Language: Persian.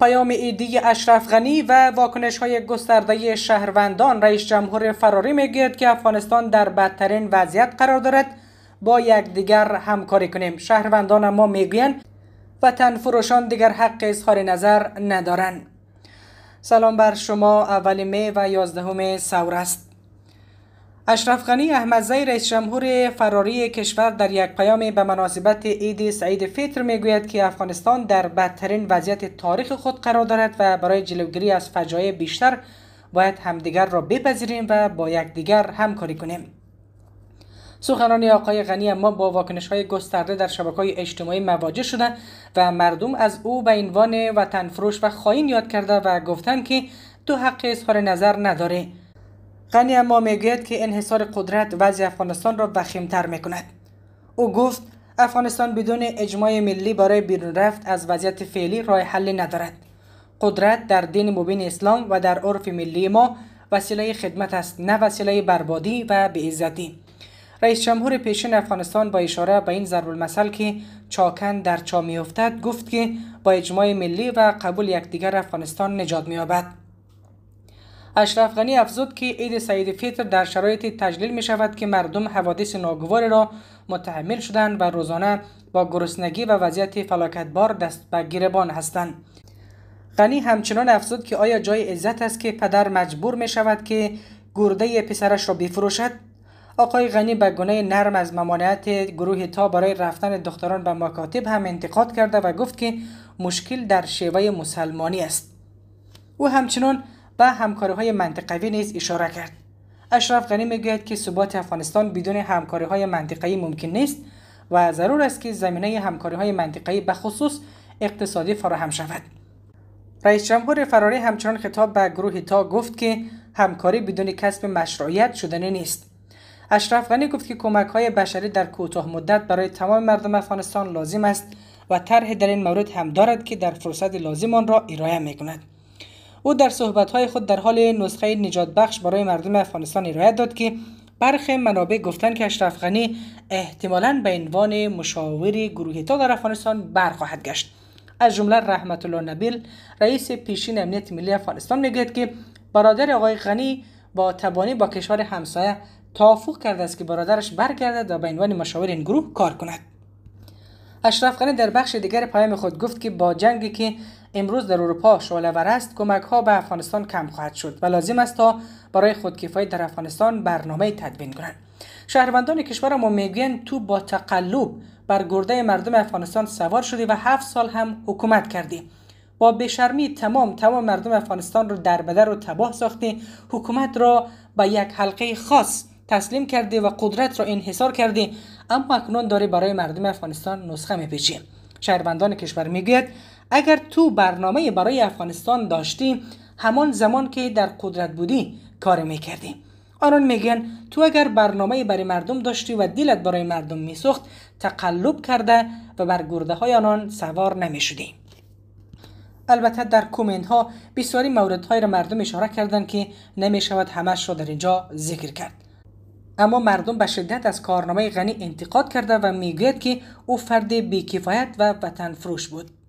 پیام ایدی اشرف غنی و واکنش های گسترده شهروندان رئیس جمهور فراری میگوید که افغانستان در بدترین وضعیت قرار دارد با یکدیگر همکاری کنیم شهروندان ما میگویند وطن فروشان دیگر حق اظهار نظر ندارند سلام بر شما اول می و یازدهم سور است اشرف غنی احمدزی رئیس جمهور فراری کشور در یک پیام به مناسبت عید سعید فطر میگوید که افغانستان در بدترین وضعیت تاریخ خود قرار دارد و برای جلوگیری از فجایع بیشتر باید همدیگر را بپذیریم و با یکدیگر همکاری کنیم سخنان آقای غنی اما با واکنش های گسترده در شبکه های اجتماعی مواجه شده و مردم از او به عنوان فروش و خائن یاد کرده و گفتند که تو حق اظهار نظر نداره غنی اما میگوید که انحصار قدرت وضع افغانستان را وخیمتر میکند او گفت افغانستان بدون اجماع ملی برای بیرون رفت از وضعیت فعلی راه حلی ندارد قدرت در دین مبین اسلام و در عرف ملی ما وسیله خدمت است نه وسیله بربادی و بیعزتی رئیس جمهور پیشین افغانستان با اشاره به این ضرب المثل که چاکن در چا میافتد گفت که با اجماع ملی و قبول یکدیگر افغانستان نجات مییابد اشرف غنی افزود که عید سعید فطر در شرایط تجلیل می شود که مردم حوادث ناگوار را متحمل شدند و روزانه با گرسنگی و وضعیت فلاکتبار دست به گربان هستند غنی همچنان افزود که آیا جای عزت است که پدر مجبور می شود که گرده پسرش را بفروشد آقای غنی به گناه نرم از ممانعت گروه تا برای رفتن دختران به مکاتب هم انتقاد کرده و گفت که مشکل در شیوه مسلمانی است او همچنان به همکاری های منطقوی نیز اشاره کرد اشرف غنی میگوید که ثبات افغانستان بدون همکاری های منطقه‌ای ممکن نیست و ضرور است که زمینه همکاری های منطقه‌ای به خصوص اقتصادی فراهم شود رئیس جمهور فراری همچنان خطاب به گروه تا گفت که همکاری بدون کسب مشروعیت شدنی نیست اشرف غنی گفت که کمک های بشری در کوتاه مدت برای تمام مردم افغانستان لازم است و طرح در این مورد هم دارد که در فرصت لازم آن را ارائه می او در های خود در حال نسخه نجات بخش برای مردم افغانستان ارائه داد که برخی منابع گفتن که اشرف غنی احتمالاً به عنوان مشاور گروه تا در افغانستان برخواهد گشت از جمله رحمت الله نبیل رئیس پیشین امنیت ملی افغانستان میگوید که برادر آقای غنی با تبانی با کشور همسایه توافق کرده است که برادرش برگردد و به عنوان مشاور این گروه کار کند اشرف غنی در بخش دیگر پیام خود گفت که با جنگی که امروز در اروپا شعلهور است کمک ها به افغانستان کم خواهد شد و لازم است تا برای خودکفایی در افغانستان برنامه تدوین کنند شهروندان کشور ما میگویند تو با تقلب بر گرده مردم افغانستان سوار شدی و هفت سال هم حکومت کردی با بشرمی تمام تمام مردم افغانستان رو بدر و تباه ساختی حکومت را به یک حلقه خاص تسلیم کردی و قدرت را انحصار کردی اما اکنون داری برای مردم افغانستان نسخه میپیچی شهروندان کشور میگوید اگر تو برنامه برای افغانستان داشتی همان زمان که در قدرت بودی کار میکردی آنان میگن تو اگر برنامه برای مردم داشتی و دیلت برای مردم میسخت تقلب کرده و بر گرده های آنان سوار نمیشدی البته در کومنت ها بسیاری موردهایی را مردم اشاره کردند که نمیشود همش را در اینجا ذکر کرد اما مردم به شدت از کارنامه غنی انتقاد کرده و میگوید که او فرد بیکفایت و وطن فروش بود